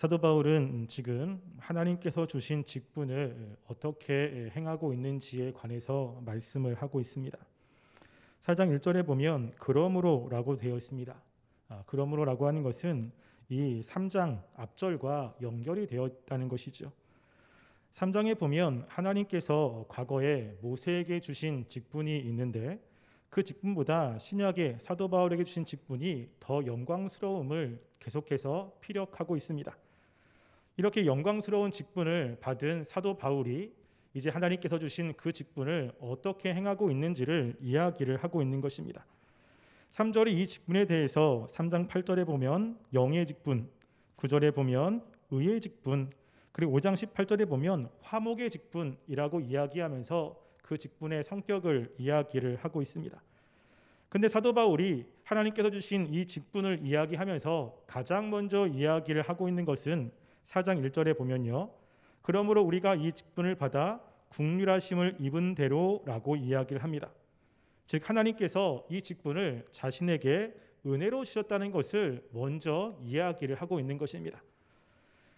사도 바울은 지금 하나님께서 주신 직분을 어떻게 행하고 있는지에 관해서 말씀을 하고 있습니다. 4장 1절에 보면 그러므로라고 되어 있습니다. 아, 그러므로라고 하는 것은 이 3장 앞절과 연결이 되어 있다는 것이죠. 3장에 보면 하나님께서 과거에 모세에게 주신 직분이 있는데 그 직분보다 신약의 사도 바울에게 주신 직분이 더 영광스러움을 계속해서 피력하고 있습니다. 이렇게 영광스러운 직분을 받은 사도 바울이 이제 하나님께서 주신 그 직분을 어떻게 행하고 있는지를 이야기를 하고 있는 것입니다. 3절이 이 직분에 대해서 3장 8절에 보면 영의 직분, 9절에 보면 의의 직분, 그리고 5장 18절에 보면 화목의 직분이라고 이야기하면서 그 직분의 성격을 이야기를 하고 있습니다. 근데 사도 바울이 하나님께서 주신 이 직분을 이야기하면서 가장 먼저 이야기를 하고 있는 것은 4장 1절에 보면요. 그러므로 우리가 이 직분을 받아 국률하심을 입은 대로라고 이야기를 합니다. 즉 하나님께서 이 직분을 자신에게 은혜로 주셨다는 것을 먼저 이야기를 하고 있는 것입니다.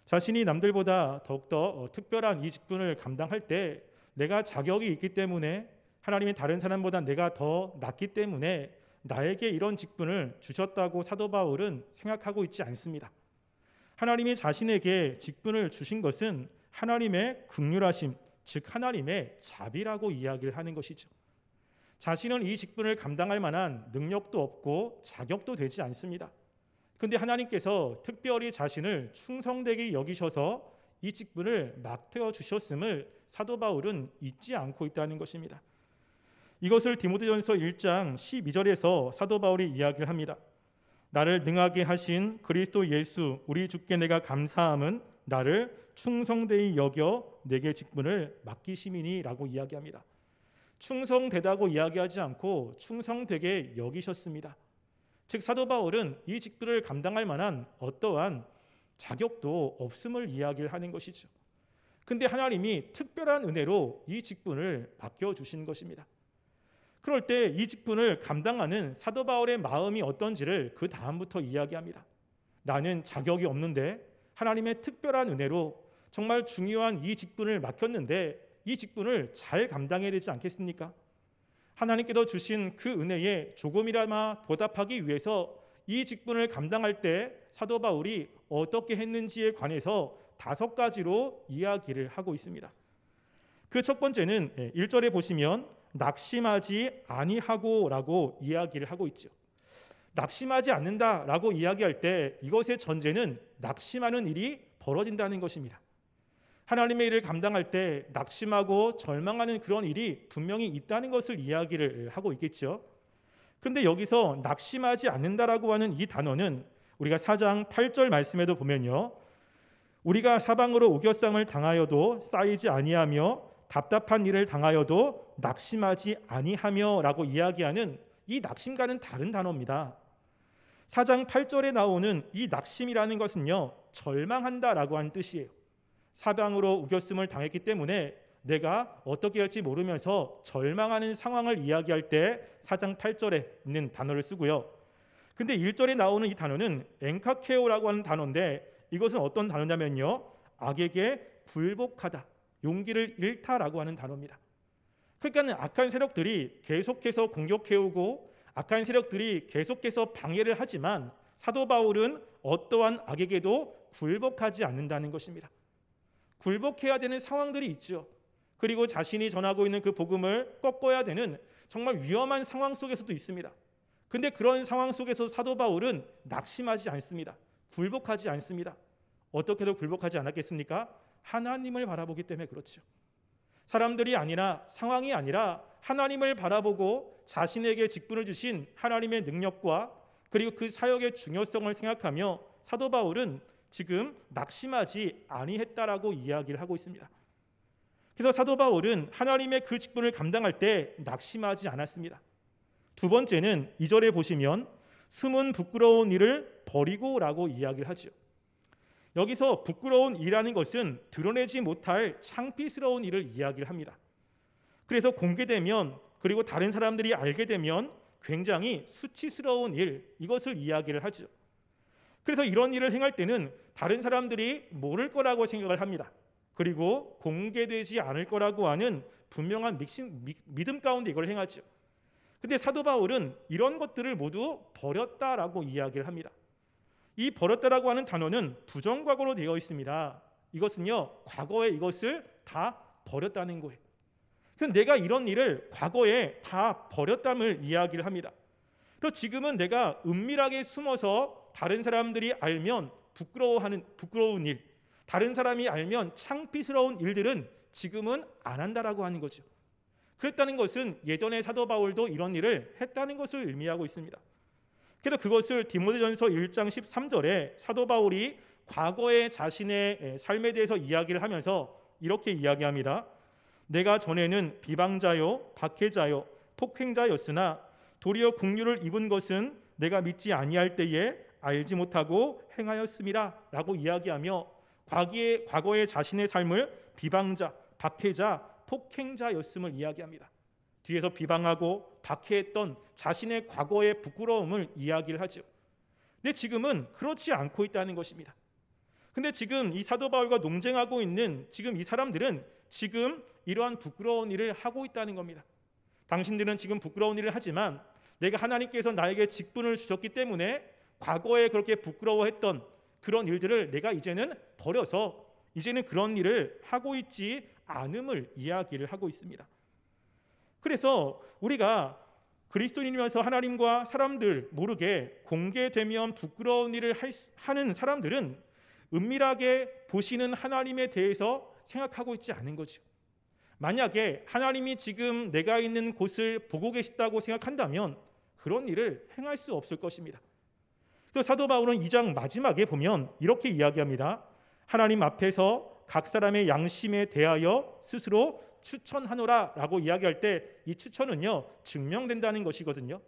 자신이 남들보다 더욱더 어, 특별한 이 직분을 감당할 때 내가 자격이 있기 때문에 하나님이 다른 사람보다 내가 더 낫기 때문에 나에게 이런 직분을 주셨다고 사도 바울은 생각하고 있지 않습니다. 하나님이 자신에게 직분을 주신 것은 하나님의 극률하심, 즉 하나님의 자비라고 이야기를 하는 것이죠. 자신은 이 직분을 감당할 만한 능력도 없고 자격도 되지 않습니다. 그런데 하나님께서 특별히 자신을 충성되게 여기셔서 이 직분을 맡아 주셨음을 사도 바울은 잊지 않고 있다는 것입니다. 이것을 디모데전서 1장 12절에서 사도 바울이 이야기를 합니다. 나를 능하게 하신 그리스도 예수 우리 주께 내가 감사함은 나를 충성되이 여겨 내게 직분을 맡기심이니라고 이야기합니다. 충성되다고 이야기하지 않고 충성되게 여기셨습니다. 즉 사도 바울은 이 직분을 감당할 만한 어떠한 자격도 없음을 이야기를 하는 것이죠. 근데 하나님이 특별한 은혜로 이 직분을 맡겨 주신 것입니다. 그럴 때 이 직분을 감당하는 사도 바울의 마음이 어떤지를 그 다음부터 이야기합니다. 나는 자격이 없는데 하나님의 특별한 은혜로 정말 중요한 이 직분을 맡겼는데 이 직분을 잘 감당해야 되지 않겠습니까? 하나님께서 주신 그 은혜에 조금이라마 보답하기 위해서 이 직분을 감당할 때 사도 바울이 어떻게 했는지에 관해서 다섯 가지로 이야기를 하고 있습니다. 그 첫 번째는 1절에 예, 보시면 낙심하지 아니하고라고 이야기를 하고 있죠. 낙심하지 않는다라고 이야기할 때 이것의 전제는 낙심하는 일이 벌어진다는 것입니다. 하나님의 일을 감당할 때 낙심하고 절망하는 그런 일이 분명히 있다는 것을 이야기를 하고 있겠죠. 그런데 여기서 낙심하지 않는다라고 하는 이 단어는 우리가 사장 8절 말씀에도 보면요. 우리가 사방으로 우겨쌈을 당하여도 쌓이지 아니하며 답답한 일을 당하여도 낙심하지 아니하며라고 이야기하는 이 낙심과는 다른 단어입니다. 사장 8절에 나오는 이 낙심이라는 것은요. 절망한다라고 한 뜻이에요. 사방으로 우겼음을 당했기 때문에 내가 어떻게 할지 모르면서 절망하는 상황을 이야기할 때 사장 8절에 있는 단어를 쓰고요. 근데 1절에 나오는 이 단어는 엔카케오라고 하는 단어인데 이것은 어떤 단어냐면요. 악에게 굴복하다. 용기를 잃다라고 하는 단어입니다. 그러니까 악한 세력들이 계속해서 공격해오고 악한 세력들이 계속해서 방해를 하지만 사도 바울은 어떠한 악에게도 굴복하지 않는다는 것입니다. 굴복해야 되는 상황들이 있죠. 그리고 자신이 전하고 있는 그 복음을 꺾어야 되는 정말 위험한 상황 속에서도 있습니다. 근데 그런 상황 속에서 사도 바울은 낙심하지 않습니다. 굴복하지 않습니다. 어떻게도 굴복하지 않았겠습니까? 하나님을 바라보기 때문에 그렇죠. 사람들이 아니라 상황이 아니라 하나님을 바라보고 자신에게 직분을 주신 하나님의 능력과 그리고 그 사역의 중요성을 생각하며 사도 바울은 지금 낙심하지 아니했다라고 이야기를 하고 있습니다. 그래서 사도 바울은 하나님의 그 직분을 감당할 때 낙심하지 않았습니다. 두 번째는 2절에 보시면 숨은 부끄러운 일을 버리고라고 이야기를 하죠 여기서 부끄러운 일이라는 것은 드러내지 못할 창피스러운 일을 이야기를 합니다. 그래서 공개되면 그리고 다른 사람들이 알게 되면 굉장히 수치스러운 일 이것을 이야기를 하죠. 그래서 이런 일을 행할 때는 다른 사람들이 모를 거라고 생각을 합니다. 그리고 공개되지 않을 거라고 하는 분명한 믹신, 미, 믿음 가운데 이걸 행하죠. 근데 사도 바울은 이런 것들을 모두 버렸다라고 이야기를 합니다. 이 버렸다라고 하는 단어는 부정과거로 되어 있습니다. 이것은요 과거에 이것을 다 버렸다는 거예요. 그래서 내가 이런 일을 과거에 다 버렸담을 이야기를 합니다. 그 지금은 내가 은밀하게 숨어서 다른 사람들이 알면 부끄러워하는 부끄러운 일, 다른 사람이 알면 창피스러운 일들은 지금은 안 한다라고 하는 거죠. 그랬다는 것은 예전에 사도 바울도 이런 일을 했다는 것을 의미하고 있습니다. 그래서 그것을 디모데전서 1장 13절에 사도 바울이 과거의 자신의 예, 삶에 대해서 이야기를 하면서 이렇게 이야기합니다. 내가 전에는 비방자요, 박해자요, 폭행자였으나 도리어 국류를 입은 것은 내가 믿지 아니할 때에 알지 못하고 행하였음이라라고 이야기하며 과거의 자신의 삶을 비방자, 박해자, 폭행자였음을 이야기합니다. 뒤에서 비방하고 박해했던 자신의 과거의 부끄러움을 이야기를 하죠. 근데 지금은 그렇지 않고 있다는 것입니다. 근데 지금 이 사도 바울과 논쟁하고 있는 지금 이 사람들은 지금 이러한 부끄러운 일을 하고 있다는 겁니다. 당신들은 지금 부끄러운 일을 하지만 내가 하나님께서 나에게 직분을 주셨기 때문에 과거에 그렇게 부끄러워했던 그런 일들을 내가 이제는 버려서 이제는 그런 일을 하고 있지 않음을 이야기를 하고 있습니다. 그래서 우리가 그리스도인이면서 하나님과 사람들 모르게 공개되면 부끄러운 일을 하는 사람들은 은밀하게 보시는 하나님에 대해서 생각하고 있지 않은 거죠. 만약에 하나님이 지금 내가 있는 곳을 보고 계시다고 생각한다면 그런 일을 행할 수 없을 것입니다. 또 사도 바울은 2장 마지막에 보면 이렇게 이야기합니다. 하나님 앞에서 각 사람의 양심에 대하여 스스로 추천하노라라고 이야기할 때 이 추천은요 증명된다는 것이거든요.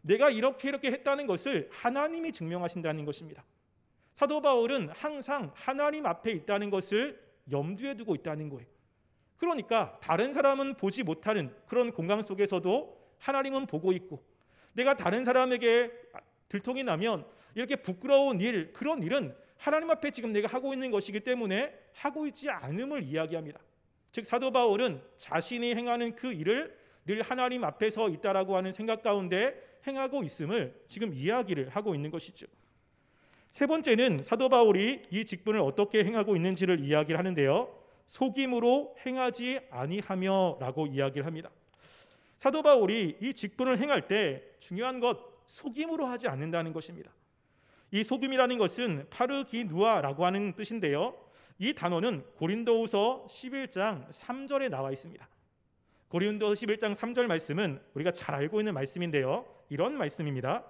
내가 이렇게 이렇게 했다는 것을 하나님이 증명하신다는 것입니다. 사도 바울은 항상 하나님 앞에 있다는 것을 염두에 두고 있다는 거예요. 그러니까 다른 사람은 보지 못하는 그런 공간 속에서도 하나님은 보고 있고 내가 다른 사람에게 들통이 나면 이렇게 부끄러운 일 그런 일은 하나님 앞에 지금 내가 하고 있는 것이기 때문에 하고 있지 않음을 이야기합니다. 즉 사도 바울은 자신이 행하는 그 일을 늘 하나님 앞에서 있다라고 하는 생각 가운데 행하고 있음을 지금 이야기를 하고 있는 것이죠. 세 번째는 사도 바울이 이 직분을 어떻게 행하고 있는지를 이야기를 하는데요. 속임으로 행하지 아니하며라고 이야기를 합니다. 사도 바울이 이 직분을 행할 때 중요한 것 속임으로 하지 않는다는 것입니다. 이 속임이라는 것은 파르기누아라고 하는 뜻인데요. 이 단어는 고린도후서 11장 3절에 나와 있습니다. 고린도후서 11장 3절 말씀은 우리가 잘 알고 있는 말씀인데요. 이런 말씀입니다.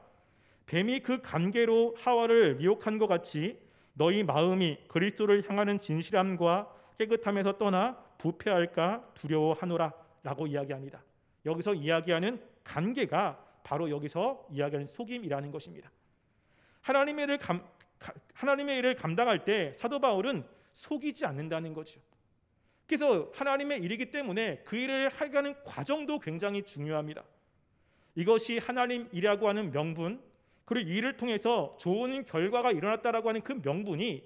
뱀이 그 관계로 하와를 미혹한 것 같이 너희 마음이 그리스도를 향하는 진실함과 깨끗함에서 떠나 부패할까 두려워하노라라고 이야기합니다. 여기서 이야기하는 관계가 바로 여기서 이야기하는 속임이라는 것입니다. 하나님의 일을 감, 하나님의 일을 감당할 때 사도 바울은 속이지 않는다는 거죠. 그래서 하나님의 일이기 때문에 그 일을 하려는 과정도 굉장히 중요합니다. 이것이 하나님 일이라고 하는 명분 그리고 일을 통해서 좋은 결과가 일어났다라고 하는 그 명분이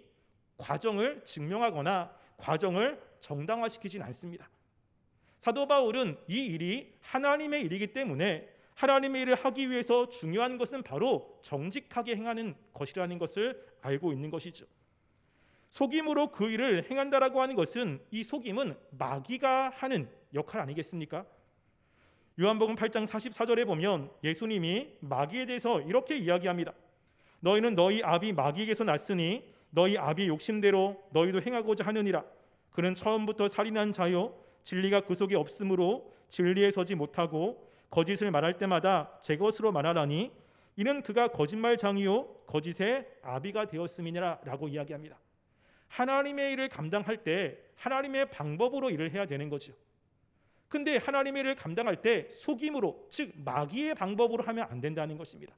과정을 증명하거나 과정을 정당화시키진 않습니다. 사도 바울은 이 일이 하나님의 일이기 때문에 하나님의 일을 하기 위해서 중요한 것은 바로 정직하게 행하는 것이라는 것을 알고 있는 것이죠. 속임으로 그 일을 행한다라고 하는 것은 이 속임은 마귀가 하는 역할 아니겠습니까? 요한복음 8장 44절에 보면 예수님이 마귀에 대해서 이렇게 이야기합니다. 너희는 너희 아비 마귀에게서 났으니 너희 아비 욕심대로 너희도 행하고자 하느니라. 그는 처음부터 살인한 자요 진리가 그 속에 없으므로 진리에 서지 못하고 거짓을 말할 때마다 제 것으로 말하라니 이는 그가 거짓말장이요 거짓의 아비가 되었음이니라라고 이야기합니다. 하나님의 일을 감당할 때 하나님의 방법으로 일을 해야 되는 거죠. 근데 하나님의 일을 감당할 때 속임으로 즉 마귀의 방법으로 하면 안 된다는 것입니다.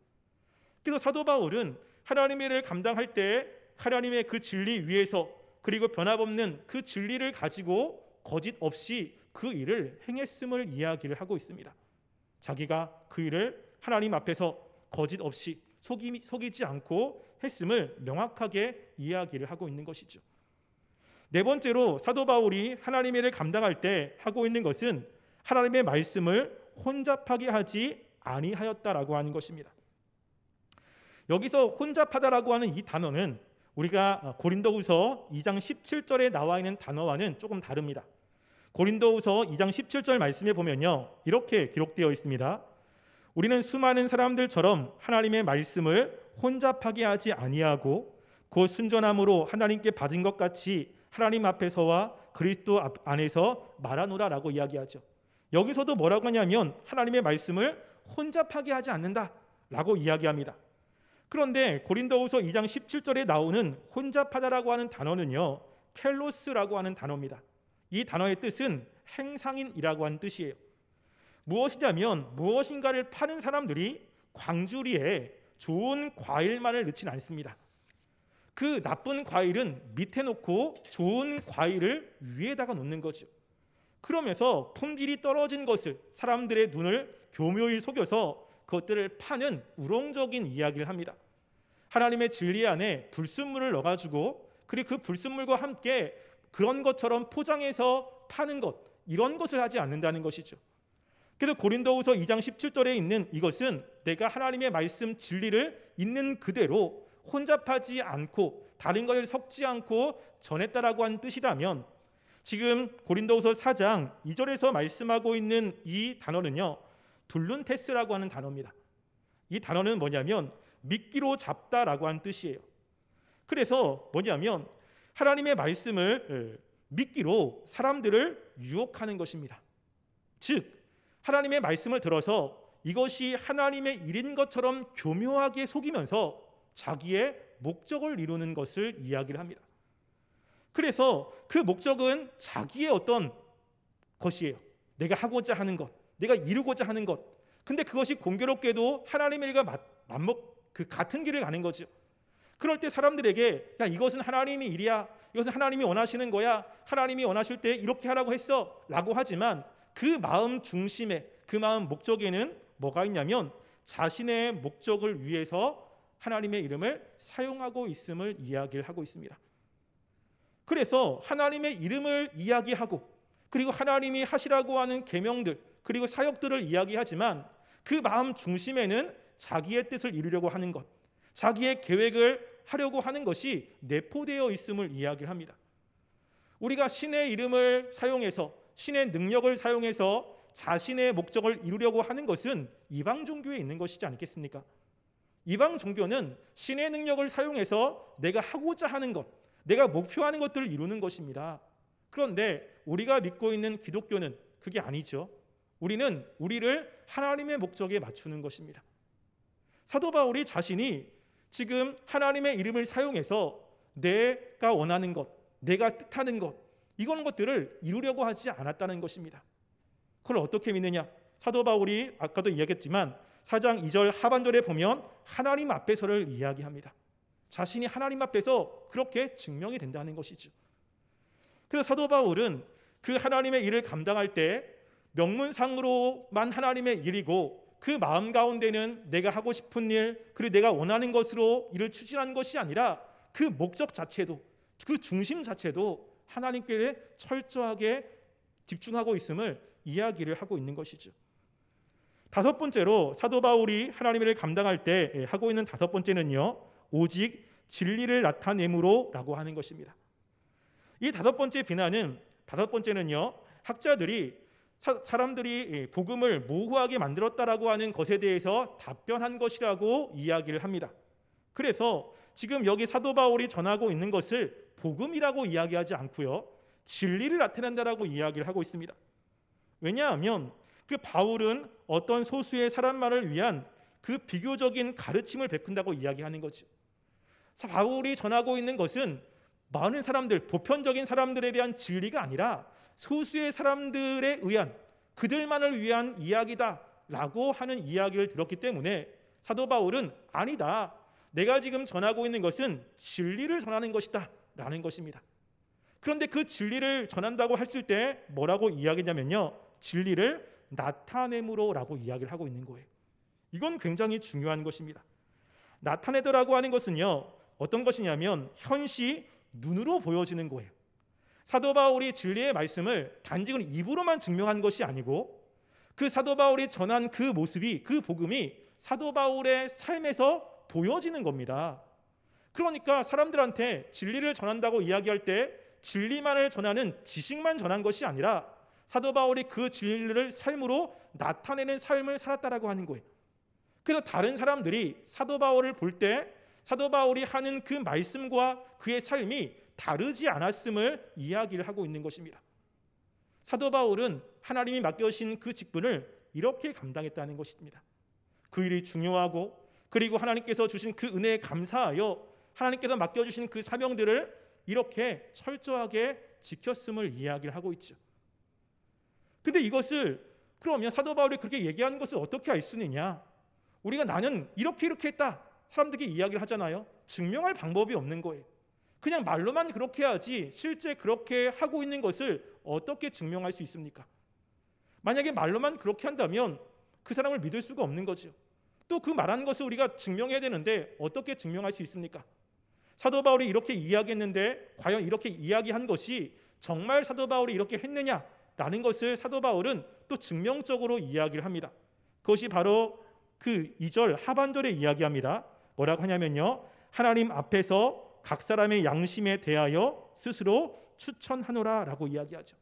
그래서 사도 바울은 하나님의 일을 감당할 때 하나님의 그 진리 위에서 그리고 변함없는 그 진리를 가지고 거짓 없이 그 일을 행했음을 이야기를 하고 있습니다. 자기가 그 일을 하나님 앞에서 거짓 없이 속이, 속이지 않고 했음을 명확하게 이야기를 하고 있는 것이죠. 네 번째로 사도 바울이 하나님의 일을 감당할 때 하고 있는 것은 하나님의 말씀을 혼잡하게 하지 아니하였다라고 하는 것입니다. 여기서 혼잡하다라고 하는 이 단어는 우리가 고린도후서 2장 17절에 나와 있는 단어와는 조금 다릅니다. 고린도후서 2장 17절 말씀에 보면요. 이렇게 기록되어 있습니다. 우리는 수많은 사람들처럼 하나님의 말씀을 혼잡하게 하지 아니하고 그 순전함으로 하나님께 받은 것 같이 하나님 앞에서와 그리스도 안에서 말하노라라고 이야기하죠. 여기서도 뭐라고 하냐면 하나님의 말씀을 혼잡하게 하지 않는다라고 이야기합니다. 그런데 고린도후서 2장 17절에 나오는 혼잡하다라고 하는 단어는요. 켈로스라고 하는 단어입니다. 이 단어의 뜻은 행상인이라고 하는 뜻이에요. 무엇이냐면 무엇인가를 파는 사람들이 광주리에 좋은 과일만을 넣진 않습니다. 그 나쁜 과일은 밑에 놓고 좋은 과일을 위에다가 놓는 거죠. 그러면서 품질이 떨어진 것을 사람들의 눈을 교묘히 속여서 그것들을 파는 우롱적인 이야기를 합니다. 하나님의 진리 안에 불순물을 넣어가지고 그리고 그 불순물과 함께 그런 것처럼 포장해서 파는 것 이런 것을 하지 않는다는 것이죠. 그래서 고린도후서 2장 17절에 있는 이것은 내가 하나님의 말씀 진리를 있는 그대로 혼잡하지 않고 다른 것을 섞지 않고 전했다라고 한 뜻이라면 지금 고린도후서 4장 2절에서 말씀하고 있는 이 단어는요. 둘룬테스라고 하는 단어입니다. 이 단어는 뭐냐면 믿기로 잡다라고 한 뜻이에요. 그래서 뭐냐면 하나님의 말씀을 믿기로 어, 사람들을 유혹하는 것입니다. 즉 하나님의 말씀을 들어서 이것이 하나님의 일인 것처럼 교묘하게 속이면서 자기의 목적을 이루는 것을 이야기를 합니다. 그래서 그 목적은 자기의 어떤 것이에요. 내가 하고자 하는 것, 내가 이루고자 하는 것. 근데 그것이 공교롭게도 하나님의 일과 맞, 맞먹 그 같은 길을 가는 거죠. 그럴 때 사람들에게 야 이것은 하나님의 일이야. 이것은 하나님이 원하시는 거야. 하나님이 원하실 때 이렇게 하라고 했어라고 하지만 그 마음 중심에 그 마음 목적에는 뭐가 있냐면 자신의 목적을 위해서 하나님의 이름을 사용하고 있음을 이야기를 하고 있습니다. 그래서 하나님의 이름을 이야기하고 그리고 하나님이 하시라고 하는 계명들 그리고 사역들을 이야기하지만 그 마음 중심에는 자기의 뜻을 이루려고 하는 것, 자기의 계획을 하려고 하는 것이 내포되어 있음을 이야기 합니다. 우리가 신의 이름을 사용해서 신의 능력을 사용해서 자신의 목적을 이루려고 하는 것은 이방 종교에 있는 것이지 않겠습니까? 이방 종교는 신의 능력을 사용해서 내가 하고자 하는 것, 내가 목표하는 것들을 이루는 것입니다. 그런데 우리가 믿고 있는 기독교는 그게 아니죠. 우리는 우리를 하나님의 목적에 맞추는 것입니다. 사도 바울이 자신이 지금 하나님의 이름을 사용해서 내가 원하는 것, 내가 뜻하는 것, 이런 것들을 이루려고 하지 않았다는 것입니다. 그걸 어떻게 믿느냐? 사도 바울이 아까도 이야기했지만 사장이절 하반절에 보면 하나님 앞에서를 이야기합니다. 자신이 하나님 앞에서 그렇게 증명이 된다는 것이죠. 그래서 사도 바울은 그 하나님의 일을 감당할 때 명문상으로만 하나님의 일이고 그 마음 가운데는 내가 하고 싶은 일 그리고 내가 원하는 것으로 일을 추진한 것이 아니라 그 목적 자체도 그 중심 자체도 하나님께 철저하게 집중하고 있음을 이야기를 하고 있는 것이죠. 다섯 번째로 사도 바울이 하나님을 감당할 때 예, 하고 있는 다섯 번째는요. 오직 진리를 나타내므로라고 하는 것입니다. 이 다섯 번째 비난은 다섯 번째는요. 학자들이 사, 람들이 예, 복음을 모호하게 만들었다라고 하는 것에 대해서 답변한 것이라고 이야기를 합니다. 그래서 지금 여기 사도 바울이 전하고 있는 것을 복음이라고 이야기하지 않고요. 진리를 나타낸다라고 이야기를 하고 있습니다. 왜냐하면 그 바울은 어떤 소수의 사람만을 위한 그 비교적인 가르침을 베푼다고 이야기하는 거지. 바울이 전하고 있는 것은 많은 사람들, 보편적인 사람들에 대한 진리가 아니라 소수의 사람들에 의한 그들만을 위한 이야기다라고 하는 이야기를 들었기 때문에 사도 바울은 아니다. 내가 지금 전하고 있는 것은 진리를 전하는 것이다. 라는 것입니다. 그런데 그 진리를 전한다고 했을 때 뭐라고 이야기냐면요. 진리를 나타내므로라고 이야기를 하고 있는 거예요. 이건 굉장히 중요한 것입니다. 나타내더라고 하는 것은요. 어떤 것이냐면 현시 눈으로 보여지는 거예요. 사도 바울이 진리의 말씀을 단지 입으로만 증명한 것이 아니고 그 사도 바울이 전한 그 모습이 그 복음이 사도 바울의 삶에서 보여지는 겁니다. 그러니까 사람들한테 진리를 전한다고 이야기할 때 진리만을 전하는 지식만 전한 것이 아니라 사도 바울이 그 진리를 삶으로 나타내는 삶을 살았다라고 하는 거예요. 그래서 다른 사람들이 사도 바울을 볼 때 사도 바울이 하는 그 말씀과 그의 삶이 다르지 않았음을 이야기를 하고 있는 것입니다. 사도 바울은 하나님이 맡겨신 그 직분을 이렇게 감당했다는 것입니다. 그 일이 중요하고 그리고 하나님께서 주신 그 은혜에 감사하여 하나님께서 맡겨 주신 그 사명들을 이렇게 철저하게 지켰음을 이야기를 하고 있죠. 근데 이것을 그러면 사도 바울이 그렇게 얘기하는 것을 어떻게 알 수 있느냐? 우리가 나는 이렇게 이렇게 했다. 사람들이 이야기를 하잖아요. 증명할 방법이 없는 거예요. 그냥 말로만 그렇게 해야지 실제 그렇게 하고 있는 것을 어떻게 증명할 수 있습니까? 만약에 말로만 그렇게 한다면 그 사람을 믿을 수가 없는 거죠. 또그말하는 것을 우리가 증명해야 되는데 어떻게 증명할 수 있습니까? 사도 바울이 이렇게 이야기했는데 과연 이렇게 이야기한 것이 정말 사도 바울이 이렇게 했느냐라는 것을 사도 바울은 또 증명적으로 이야기를 합니다. 그것이 바로 그 2절 하반절에 이야기합니다. 뭐라고 하냐면요. 하나님 앞에서 각 사람의 양심에 대하여 스스로 추천하노라라고 이야기하죠.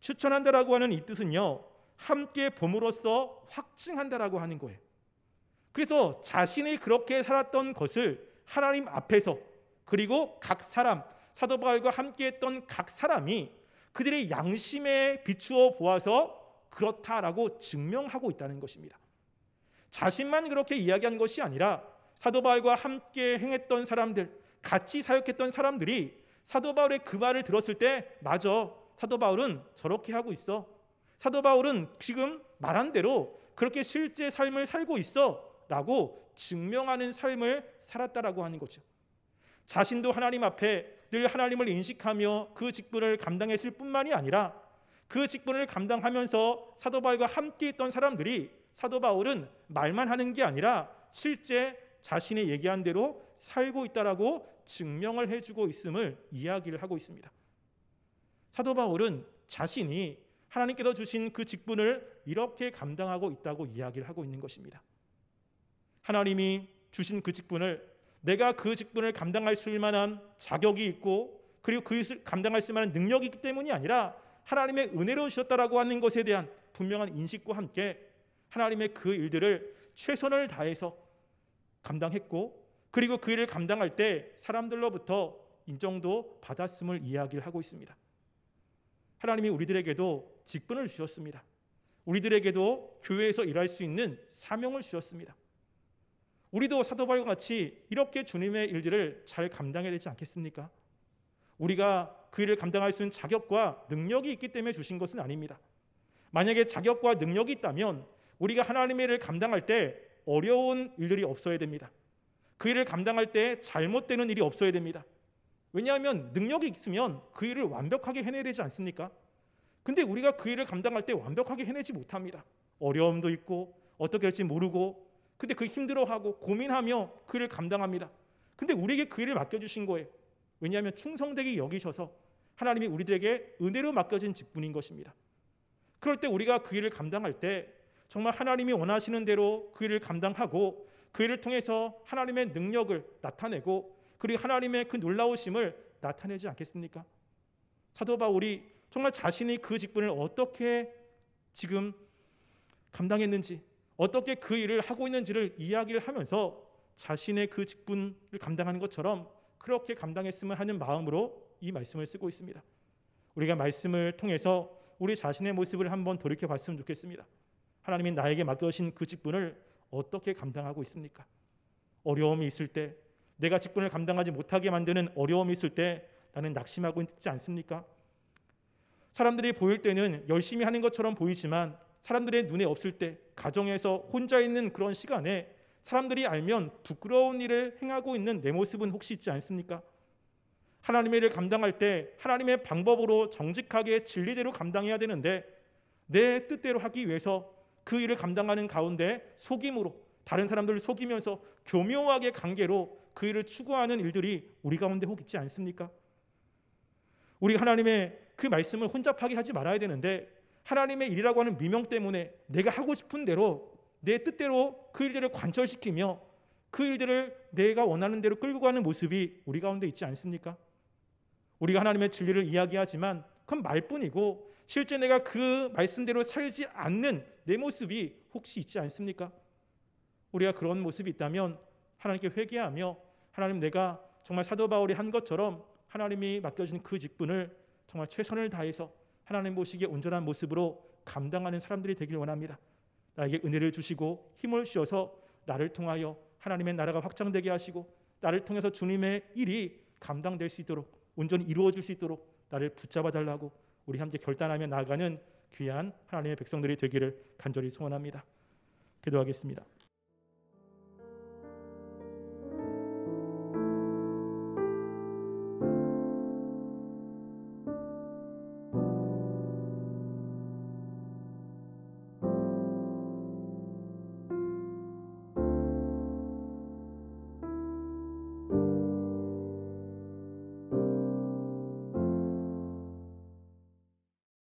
추천한다라고 하는 이 뜻은요. 함께 봄으로써 확증한다라고 하는 거예요. 그래서 자신이 그렇게 살았던 것을 하나님 앞에서 그리고 각 사람 사도 바울과 함께했던 각 사람이 그들의 양심에 비추어 보아서 그렇다라고 증명하고 있다는 것입니다. 자신만 그렇게 이야기한 것이 아니라 사도 바울과 함께 행했던 사람들, 같이 사역했던 사람들이 사도 바울의 그 말을 들었을 때 맞아. 사도 바울은 저렇게 하고 있어. 사도 바울은 지금 말한 대로 그렇게 실제 삶을 살고 있어. 라고 증명하는 삶을 살았다라고 하는 거죠. 자신도 하나님 앞에 늘 하나님을 인식하며 그 직분을 감당했을 뿐만이 아니라 그 직분을 감당하면서 사도 바울과 함께 있던 사람들이 사도 바울은 말만 하는 게 아니라 실제 자신의 얘기한 대로 살고 있다라고 증명을 해주고 있음을 이야기를 하고 있습니다. 사도 바울은 자신이 하나님께서 주신 그 직분을 이렇게 감당하고 있다고 이야기를 하고 있는 것입니다. 하나님이 주신 그 직분을 내가 그 직분을 감당할 수있 만한 자격이 있고 그리고 그을 감당할 수 만한 능력이 있기 때문이 아니라 하나님의 은혜로 주셨다라고 하는 것에 대한 분명한 인식과 함께 하나님의 그 일들을 최선을 다해서 감당했고 그리고 그 일을 감당할 때 사람들로부터 인정도 받았음을 이야기를 하고 있습니다. 하나님이 우리들에게도 직분을 주셨습니다. 우리들에게도 교회에서 일할 수 있는 사명을 주셨습니다. 우리도 사도 바울과 같이 이렇게 주님의 일들을 잘 감당해야 되지 않겠습니까? 우리가 그 일을 감당할 수 있는 자격과 능력이 있기 때문에 주신 것은 아닙니다. 만약에 자격과 능력이 있다면 우리가 하나님의 일을 감당할 때 어려운 일들이 없어야 됩니다. 그 일을 감당할 때 잘못되는 일이 없어야 됩니다. 왜냐하면 능력이 있으면 그 일을 완벽하게 해내야 되지 않습니까? 근데 우리가 그 일을 감당할 때 완벽하게 해내지 못합니다. 어려움도 있고 어떻게 할지 모르고 근데 그 힘들어하고 고민하며 그 일을 감당합니다. 근데 우리에게 그 일을 맡겨주신 거예요. 왜냐하면 충성되게 여기셔서 하나님이 우리들에게 은혜로 맡겨진 직분인 것입니다. 그럴 때 우리가 그 일을 감당할 때 정말 하나님이 원하시는 대로 그 일을 감당하고 그 일을 통해서 하나님의 능력을 나타내고 그리고 하나님의 그 놀라우심을 나타내지 않겠습니까? 사도 바울이 정말 자신이 그 직분을 어떻게 지금 감당했는지 어떻게 그 일을 하고 있는지를 이야기를 하면서 자신의 그 직분을 감당하는 것처럼 그렇게 감당했으면 하는 마음으로 이 말씀을 쓰고 있습니다. 우리가 말씀을 통해서 우리 자신의 모습을 한번 돌이켜 봤으면 좋겠습니다. 하나님이 나에게 맡겨주신 그 직분을 어떻게 감당하고 있습니까? 어려움이 있을 때 내가 직분을 감당하지 못하게 만드는 어려움이 있을 때 나는 낙심하고 있지 않습니까? 사람들이 보일 때는 열심히 하는 것처럼 보이지만 사람들의 눈에 없을 때 가정에서 혼자 있는 그런 시간에 사람들이 알면 부끄러운 일을 행하고 있는 내 모습은 혹시 있지 않습니까? 하나님의 일을 감당할 때 하나님의 방법으로 정직하게 진리대로 감당해야 되는데 내 뜻대로 하기 위해서 그 일을 감당하는 가운데 속임으로 다른 사람들을 속이면서 교묘하게 관계로 그 일을 추구하는 일들이 우리 가운데 혹 있지 않습니까? 우리 하나님의 그 말씀을 혼잡하게 하지 말아야 되는데 하나님의 일이라고 하는 미명 때문에 내가 하고 싶은 대로 내 뜻대로 그 일들을 관철시키며 그 일들을 내가 원하는 대로 끌고 가는 모습이 우리 가운데 있지 않습니까? 우리가 하나님의 진리를 이야기하지만 그건 말뿐이고 실제 내가 그 말씀대로 살지 않는 내 모습이 혹시 있지 않습니까? 우리가 그런 모습이 있다면 하나님께 회개하며 하나님 내가 정말 사도 바울이 한 것처럼 하나님이 맡겨준 그 직분을 정말 최선을 다해서 하나님 보시기에 온전한 모습으로 감당하는 사람들이 되길 원합니다. 나에게 은혜를 주시고 힘을 주셔서 나를 통하여 하나님의 나라가 확장되게 하시고 나를 통해서 주님의 일이 감당될 수 있도록 온전히 이루어질 수 있도록 나를 붙잡아 달라고 우리 함께 결단하며 나아가는 귀한 하나님의 백성들이 되기를 간절히 소원합니다. 기도하겠습니다.